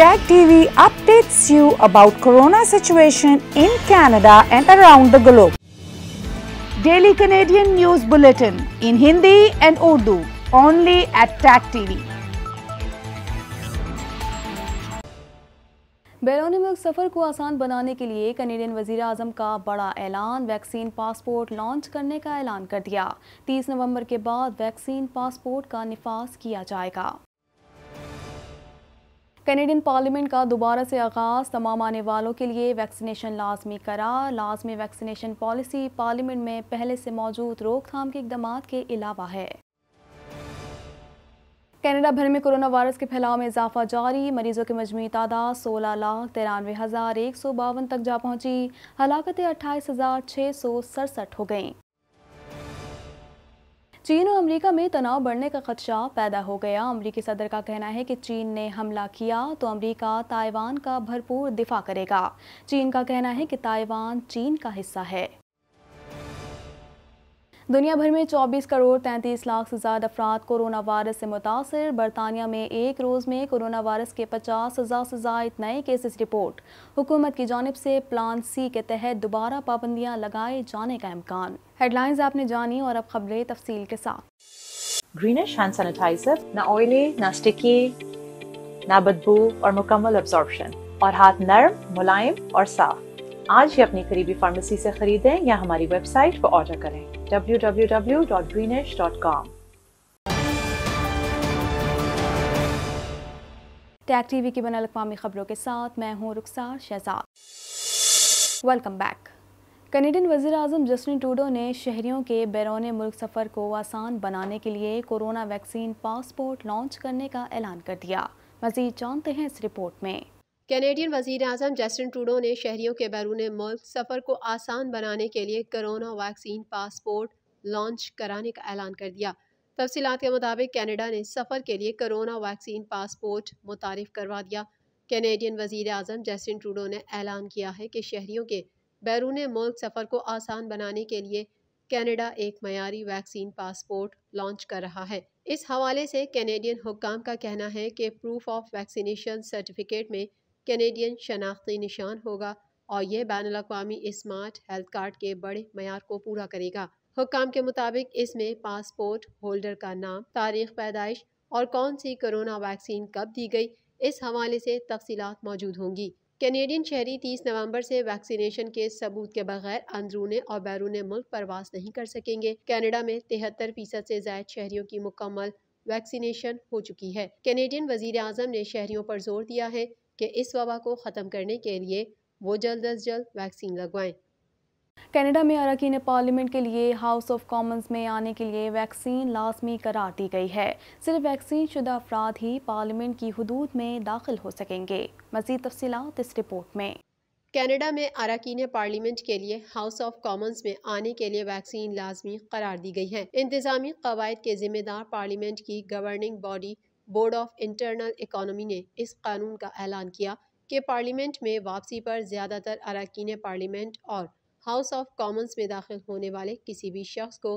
Tag TV updates you about corona situation in Canada and around the globe. Daily Canadian News Bulletin in Hindi and Urdu only at Tag TV. बैरून मुल्क सफ़र को आसान बनाने के लिए Canadian वजी अजम का बड़ा ऐलान वैक्सीन पासपोर्ट लॉन्च करने का ऐलान कर दिया तीस नवंबर के बाद वैक्सीन पासपोर्ट का नफाज किया जाएगा कैनेडियन पार्लियामेंट का दोबारा से आगाज़ तमाम आने वालों के लिए वैक्सीनेशन लाजमी करा लाजमी वैक्सीनेशन पॉलिसी पार्लियामेंट में पहले से मौजूद रोकथाम के इकदाम के अलावा है कनाडा भर में कोरोना वायरस के फैलाव में इजाफा जारी मरीजों की मजमू तादाद सोलह लाख तिरानवे हज़ार एक सौ बावन तक जा पहुंची हलाकतें अट्ठाईस हज़ार छः सौ सड़सठ हो गईं चीन और अमेरिका में तनाव बढ़ने का खदशा पैदा हो गया अमेरिकी सदर का कहना है कि चीन ने हमला किया तो अमेरिका ताइवान का भरपूर दिफा करेगा चीन का कहना है कि ताइवान चीन का हिस्सा है दुनिया भर में 24 करोड़ 33 लाख से ज़्यादा अफराद कोरोना वायरस से मुतासर बरतानिया में एक रोज़ में कोरोना वायरस के पचास हज़ार से ज़ायद नए केसेस रिपोर्ट हुकूमत की जानब से प्लान सी के तहत दोबारा पाबंदियाँ लगाए जाने का इम्कान हेडलाइंस आपने जानी और अब खबरें तफसील के साथ ग्रीनिश हैंड सैनिटाइजर ना ऑयली ना स्टिकी ना बदबू और मुकम्मल और हाथ नरम मुलायम और साफ आज ही अपनी करीबी फार्मेसी से खरीदें या हमारी वेबसाइट पर ऑर्डर करें www.greenish.com टैग टीवी की बना अवी खबरों के साथ मैं हूं Rukhsar Shahzad welcome back Canadian वजीर अजम जस्टिन टूडो ने शहरियों के बैरून मुल्क सफ़र को आसान बनाने के लिए कोरोना वैक्सीन पासपोर्ट लॉन्च करने का ऐलान कर दिया मजीद जानते हैं इस रिपोर्ट में कैनेडियन वजीर अजम जस्टिन ट्रूडो ने शहरीों के बैरून मुल्क सफ़र को आसान बनाने के लिए करोना वैक्सीन पासपोर्ट लॉन्च कराने का ऐलान कर दिया तफसीत के मुताबिक कैनेडा ने सफ़र के लिए करोना वैक्सीन पासपोर्ट मुतारफ़ करवा दिया कैनेडियन वजीर अजम जस्टिन ट्रूडो ने ऐलान किया है कि शहरीों के बैरून मुल्क सफ़र को आसान बनाने के लिए कैनेडा एक मैारी वैक्सीन पासपोर्ट लॉन्च कर रहा है इस हवाले से कैनेडियन हुकाम का कहना है कि प्रूफ ऑफ वैक्सीनेशन सर्टिफिकेट में कैनेडियन शनाख्ती निशान होगा और यह बैन अवी स्मार्ट हेल्थ कार्ड के बड़े मैार को पूरा करेगा हुकाम के मुताबिक इसमें पासपोर्ट होल्डर का नाम तारीख पैदाइश और कौन सी कोरोना वैक्सीन कब दी गई इस हवाले से तफसीत मौजूद होंगी कैनेडियन शहरी तीस नवंबर से वैक्सीनेशन के सबूत के बगैर अंदरूने और बैरून मुल्क परवास नहीं कर सकेंगे कनाडा में तिहत्तर फीसद से जायद शहरियों की मुकम्मल वैक्सीनेशन हो चुकी है कैनेडियन वजीर अजम ने शहरियों पर जोर दिया है कि इस वबा को ख़त्म करने के लिए वो जल्द अज जल्द वैक्सीन लगवाएं कनाडा में अरकान पार्लियामेंट के लिए हाउस ऑफ कॉमन्स में आने के लिए वैक्सीन लाजमी करार दी गई है सिर्फ वैक्सीन शुदा अफराद ही पार्लियामेंट की हदूद में दाखिल हो सकेंगे मजीद तफसीत इस रिपोर्ट में कनाडा में अरकान पार्लियामेंट के लिए हाउस ऑफ कॉमन्स में आने के लिए वैक्सीन लाजमी करार दी गई है इंतजामी कवायद के जिम्मेदार पार्लियामेंट की governing body board of internal economy ने इस कानून का ऐलान किया कि पार्लियामेंट में वापसी पर ज़्यादातर अरकान पार्लियामेंट और हाउस ऑफ कॉमन्स में दाखिल होने वाले किसी भी शख्स को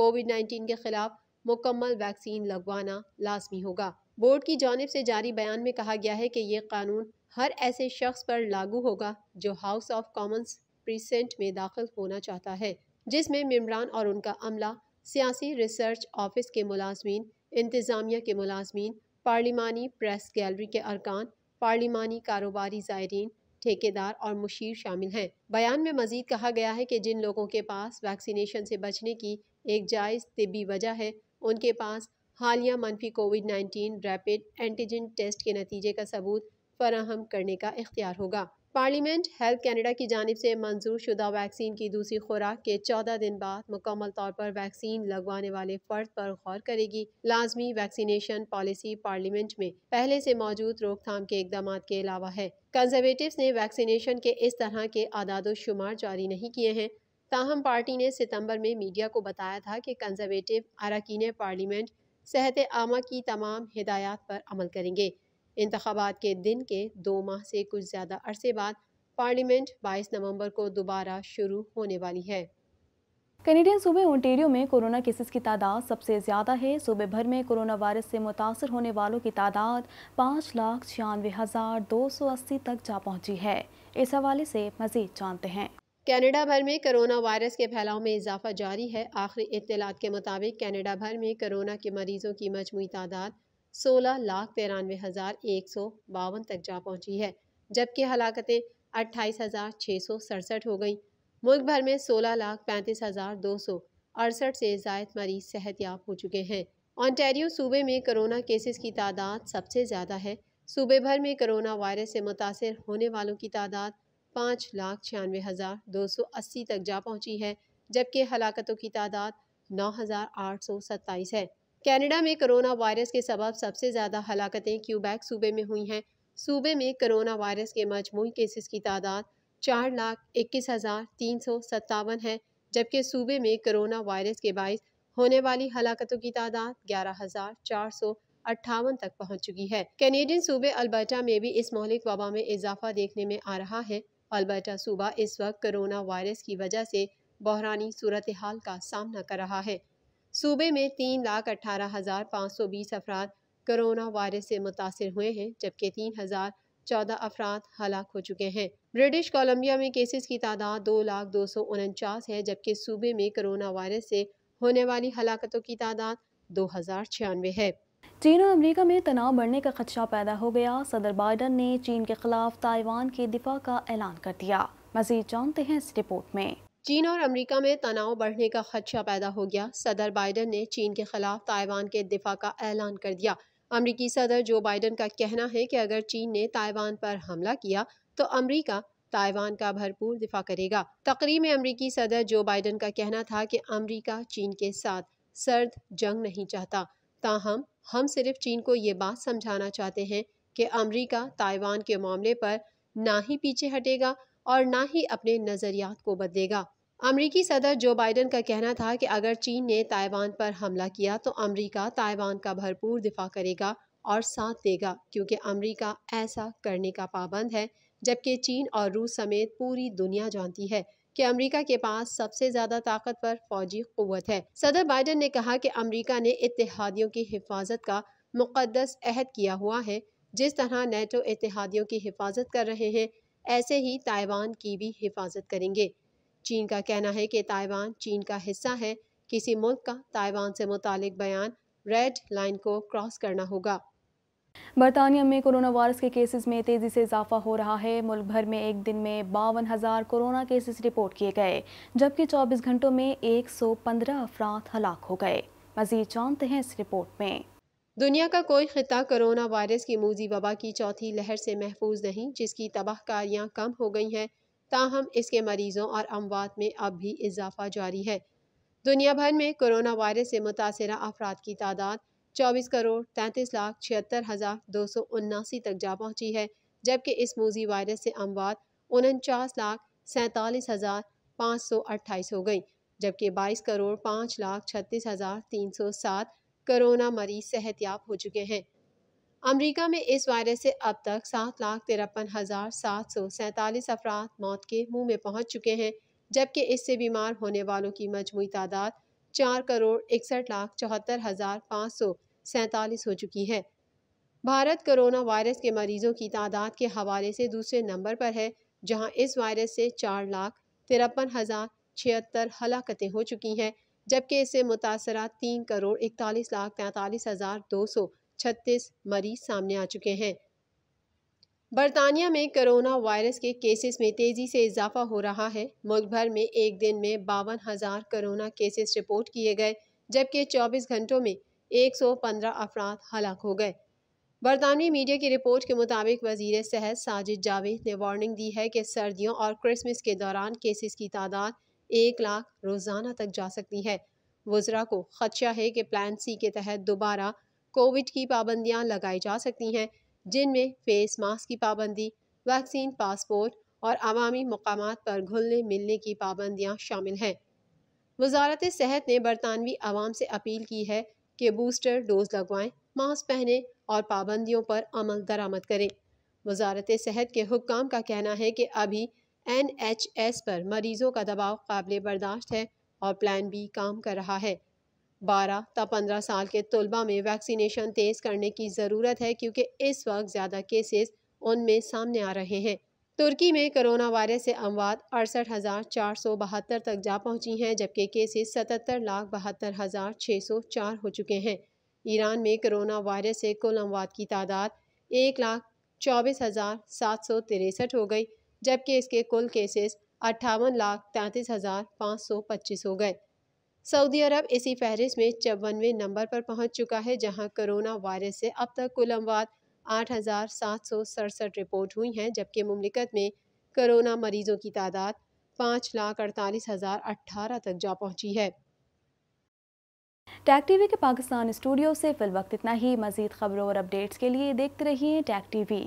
कोविड नाइन्टीन के खिलाफ मुकम्मल वैक्सीन लगवाना लाजमी होगा बोर्ड की जानब से जारी बयान में कहा गया है कि ये कानून हर ऐसे शख्स पर लागू होगा जो हाउस ऑफ कॉमन्स प्रीसेंट में दाखिल होना चाहता है जिसमें मम्बरान और उनका अमला सियासी रिसर्च ऑफिस के मुलाजमीन इंतज़ामिया के मुलाजमीन पार्लिमानी प्रेस गैलरी के अरकान पार्लिमानी कारोबारी ज़ायरीन ठेकेदार और मुशीर शामिल हैं बयान में मजीद कहा गया है कि जिन लोगों के पास वैक्सीनेशन से बचने की एक जायज़ तबी वजह है उनके पास हालिया मनफी COVID nineteen rapid antigen test के नतीजे का सबूत फराहम करने का इख्तियार होगा पार्लियामेंट हेल्थ कैनेडा की जानब से मंजूर शुदा वैक्सीन की दूसरी खुराक के चौदह दिन बाद मुकम्मल तौर पर वैक्सीन लगवाने वाले फर्द पर गौर करेगी लाजमी वैक्सीनेशन पॉलिसी पार्लियामेंट में पहले से मौजूद रोकथाम के इकदाम के अलावा है कंजर्वेटिव ने वैक्सीनेशन के इस तरह के आदादोशुमार जारी नहीं किए हैं ताहम पार्टी ने सितम्बर में मीडिया को बताया था कि कंजर्वेटिव अरकिन पार्लियामेंट सेहत आमा की तमाम हिदायत पर अमल करेंगे इंतबात के दिन के दो माह से कुछ ज़्यादा अरसे बाद पार्लियामेंट 22 नवंबर को दोबारा शुरू होने वाली है कनेडियन सूबे ओंटेरियो में कोरोना केसेस की तादाद सबसे ज़्यादा है सूबे भर में कोरोना वायरस से मुतासर होने वालों की तादाद पाँच लाख छियानवे हज़ार दो सौ अस्सी तक जा पहुंची है इस हवाले से मजीद जानते हैं कनाडा भर में कोरोना वायरस के फैलाव में इजाफा जारी है आखिरी इतलात के मुताबिक कनाडा भर में कोरोना के मरीजों की मजमू तादाद सोलह लाख तिरानवे हज़ार एक सौ बावन तक जा पहुंची है जबकि हलाकतें अट्ठाईस हज़ार छः सौ सड़सठ हो गईं मुल्क भर में सोलह लाख पैंतीस हज़ार दो सौ अड़सठ से जायद मरीज सेहतियाब हो चुके हैं ऑनटेरियो सूबे में कोरोना केसेस की तादाद सबसे ज़्यादा है सूबे भर में कोरोना वायरस से मुतासर होने वालों की तादाद पाँच लाख छियानवे हज़ार दो सौ अस्सी तक जा पहुँची है जबकि हलाकतों की तादाद नौ हज़ार आठ सौ सत्ताईस है कनाडा में कोरोना वायरस के सबब सबसे ज़्यादा हलाकतें क्यूबैक सूबे में हुई हैं सूबे में कोरोना वायरस के मजमू केसेस की तादाद चार लाख इक्कीस हज़ार तीन सौ सत्तावन है जबकि सूबे में कोरोना वायरस के बायस होने वाली हलाकतों की तादाद ग्यारह हज़ार चार सौ अट्ठावन तक पहुँच चुकी है कैनेडियन सूबे अल्बर्टा में भी इस मौलिक वबा में इजाफा देखने में आ रहा है अल्बर्टा सूबा इस वक्त कोरोना वायरस की वजह से बहरानी सूरत हाल का सामना कर रहा है सूबे में तीन लाख अठारह हज़ार पाँच सौ बीस अफराद कोरोना वायरस से मुतासर हुए हैं जबकि तीन हज़ार चौदह अफराद हलाक हो चुके हैं ब्रिटिश कोलम्बिया में केसेस की तादाद दो लाख दो सौ उनचास है जबकि सूबे में कोरोना वायरस से होने वाली हलाकतों की तादाद दो हज़ार छियानवे है चीन और अमरीका में तनाव बढ़ने का खदशा पैदा हो गया सदर बाइडन ने चीन के खिलाफ ताइवान के दिफा का ऐलान कर दिया मजीद जानते हैं इस रिपोर्ट में चीन और अमेरिका में तनाव बढ़ने का खदशा पैदा हो गया सदर बाइडन ने चीन के खिलाफ ताइवान के दिफा का ऐलान कर दिया अमरीकी सदर जो बाइडन का कहना है कि अगर चीन ने ताइवान पर हमला किया तो अमरीका ताइवान का भरपूर दिफा करेगा तकरीब में अमरीकी सदर जो बाइडन का कहना था कि अमरीका चीन के साथ सर्द जंग नहीं चाहता ताहम हम सिर्फ चीन को ये बात समझाना चाहते हैं कि अमरीका ताइवान के मामले पर ना ही पीछे हटेगा और ना ही अपने नज़रियात को बदलेगा अमरीकी सदर जो बाइडन का कहना था कि अगर चीन ने ताइवान पर हमला किया तो अमरीका ताइवान का भरपूर दिफा करेगा और साथ देगा क्योंकि अमरीका ऐसा करने का पाबंद है जबकि चीन और रूस समेत पूरी दुनिया जानती है कि अमेरिका के पास सबसे ज्यादा ताकत पर फौजी कुत है सदर बाइडन ने कहा कि अमेरिका ने इतिहादियों की हिफाजत का मुकदस अहद किया हुआ है जिस तरह नेटो इतिहादियों की हिफाजत कर रहे हैं ऐसे ही ताइवान की भी हिफाजत करेंगे चीन का कहना है कि ताइवान चीन का हिस्सा है किसी मुल्क का ताइवान से मुतालिक बयान रेड लाइन को क्रॉस करना होगा बरतानिया में कोरोना वायरस के केसेस में तेज़ी से इजाफा हो रहा है मुल्क भर में एक दिन में बावन हज़ार कोरोना केसेस रिपोर्ट किए गए जबकि 24 घंटों में 115 अफराद हलाक हो गए मजीद जानते हैं इस रिपोर्ट में दुनिया का कोई खिता कोरोना वायरस की मूजी वबा की चौथी लहर से महफूज नहीं जिसकी तबाहकारियाँ कम हो गई हैं ताहम इसके मरीजों और अमवात में अब भी इजाफा जारी है दुनिया भर में कोरोना वायरस से मुतासर अफराद की तादाद चौबीस करोड़ तैंतीस लाख छिहत्तर हज़ार दो सौ उन्नासी तक जा पहुंची है जबकि इस मूजी वायरस से अमवात उनचास लाख सैंतालीस हज़ार पाँच सौ अट्ठाईस हो गई जबकि बाईस करोड़ पाँच लाख छत्तीस हज़ार तीन सौ सात कोरोना मरीज सेहतियाब हो चुके हैं अमरीका में इस वायरस से अब तक सात लाख तिरपन हज़ार सात सौ सैंतालीस अफराद मौत के मुंह में पहुंच चुके हैं जबकि इससे बीमार होने वालों की मजमू तादाद चार करोड़ इकसठ लाख चौहत्तर हज़ार पाँच सौ सैंतालीस हो चुकी है भारत कोरोना वायरस के मरीजों की तादाद के हवाले से दूसरे नंबर पर है जहां इस वायरस से चार लाख तिरपन हज़ार छिहत्तर हलाकतें हो चुकी हैं जबकि इससे मुतासरा तीन करोड़ इकतालीस लाख तैंतालीस हज़ार दो सौ छत्तीस मरीज सामने आ चुके हैं बरतानिया में कोरोना वायरस के केसेस में तेज़ी से इजाफा हो रहा है मुल्क भर में एक दिन में बावन हज़ार करोना केसेस रिपोर्ट किए गए जबकि 24 घंटों में 115 अफराद हलाक हो गए बरतानवी मीडिया की रिपोर्ट के मुताबिक वजीर सेहत साजिद जावेद ने वार्निंग दी है कि सर्दियों और क्रिसमस के दौरान केसेस की तादाद एक लाख रोज़ाना तक जा सकती है वजरा को खदशा है कि प्लान सी के तहत दोबारा कोविड की पाबंदियां लगाई जा सकती हैं जिनमें फेस मास्क की पाबंदी वैक्सीन पासपोर्ट और आवामी मकाम पर घुलने मिलने की पाबंदियाँ शामिल हैं वजारत सेहत ने बरतानवी आवाम से अपील की है कि बूस्टर डोज लगवाएं मास्क पहने और पाबंदियों पर अमल दरामद करें वजारत सेहत के हुकाम का कहना है कि अभी एन एच एस पर मरीजों का दबाव काबिल बर्दाश्त है और प्लान बी काम कर रहा है बारह ता पंद्रह साल के तलबा में वैक्सीनेशन तेज़ करने की ज़रूरत है क्योंकि इस वक्त ज़्यादा केसेस उनमें सामने आ रहे हैं तुर्की में कोरोना वायरस से अमवात अड़सठ हज़ार चार सौ बहत्तर तक जा पहुंची हैं जबकि केसेस सतहत्तर लाख बहत्तर हज़ार छः सौ चार हो चुके हैं ईरान में कोरोना वायरस से कुल अमवात की तादाद एक लाख चौबीस हज़ार सात सौ तिरसठ हो गई जबकि इसके कुल केसेस अट्ठावन लाख तैंतीस हज़ार पाँच सौ पच्चीस हो गए सऊदी अरब इसी फहरिस्त में चौवनवे नंबर पर पहुंच चुका है जहां कोरोना वायरस से अब तक कुल अमवात आठ हज़ार सात सौ सड़सठ रिपोर्ट हुई हैं जबकि ममलिकत में कोरोना मरीजों की तादाद पाँच लाख अड़तालीस हज़ार अट्ठारह तक जा पहुंची है टी टीवी के पाकिस्तान स्टूडियो से फिल वक्त इतना ही मजीद खबरों और अपडेट्स के लिए देखते रहिए टी टीवी